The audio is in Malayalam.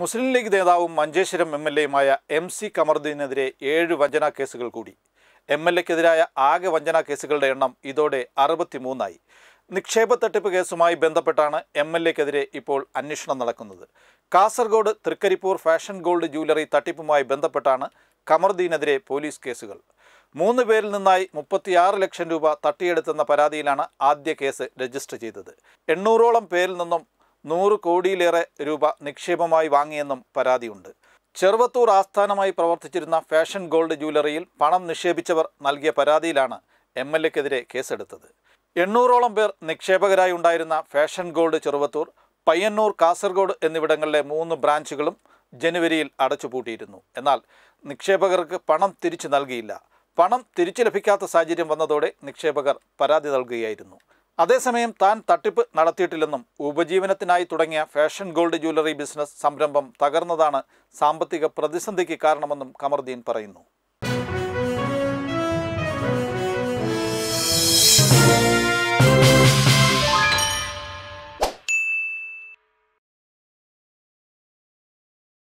മുസ്ലിം ലീഗ് നേതാവും മഞ്ചേശ്വരം എം എൽ എയുമായ എം സി കമറുദ്ദീനെതിരെ ഏഴ് വഞ്ചനാ കേസുകൾ കൂടി എം എൽ എക്കെതിരായ ആകെ വഞ്ചനാ കേസുകളുടെ എണ്ണം ഇതോടെ അറുപത്തിമൂന്നായി നിക്ഷേപ തട്ടിപ്പ് കേസുമായി ബന്ധപ്പെട്ടാണ് എം എൽ എക്കെതിരെ ഇപ്പോൾ അന്വേഷണം നടക്കുന്നത് Kasaragod Trikaripur fashion gold jewellery തട്ടിപ്പുമായി ബന്ധപ്പെട്ടാണ് കമറുദ്ദീനെതിരെ പോലീസ് കേസുകൾ മൂന്ന് പേരിൽ നിന്നായി മുപ്പത്തിയാറ് ലക്ഷം രൂപ തട്ടിയെടുത്തെന്ന പരാതിയിലാണ് ആദ്യ കേസ് രജിസ്റ്റർ ചെയ്തത് എണ്ണൂറോളം പേരിൽ നിന്നും നൂറ് കോടിയിലേറെ രൂപ നിക്ഷേപമായി വാങ്ങിയെന്നും പരാതിയുണ്ട് ചെറുവത്തൂർ ആസ്ഥാനമായി പ്രവർത്തിച്ചിരുന്ന ഫാഷൻ ഗോൾഡ് ജ്വല്ലറിയിൽ പണം നിക്ഷേപിച്ചവർ നൽകിയ പരാതിയിലാണ് എം എൽ എക്കെതിരെ കേസെടുത്തത് എണ്ണൂറോളം പേർ നിക്ഷേപകരായി ഉണ്ടായിരുന്ന ഫാഷൻ ഗോൾഡ് ചെറുവത്തൂർ പയ്യന്നൂർ കാസർഗോഡ് എന്നിവിടങ്ങളിലെ മൂന്ന് ബ്രാഞ്ചുകളും ജനുവരിയിൽ അടച്ചുപൂട്ടിയിരുന്നു എന്നാൽ നിക്ഷേപകർക്ക് പണം തിരിച്ചു നൽകിയില്ല പണം തിരിച്ചു ലഭിക്കാത്ത സാഹചര്യം വന്നതോടെ നിക്ഷേപകർ പരാതി നൽകുകയായിരുന്നു അതേസമയം താൻ തട്ടിപ്പ് നടത്തിയിട്ടില്ലെന്നും ഉപജീവനത്തിനായി തുടങ്ങിയ ഫാഷൻ ഗോൾഡ് ജ്വല്ലറി ബിസിനസ് സംരംഭം തകർന്നതാണ് സാമ്പത്തിക പ്രതിസന്ധിക്ക് കാരണമെന്നും കമർദീൻ പറയുന്നു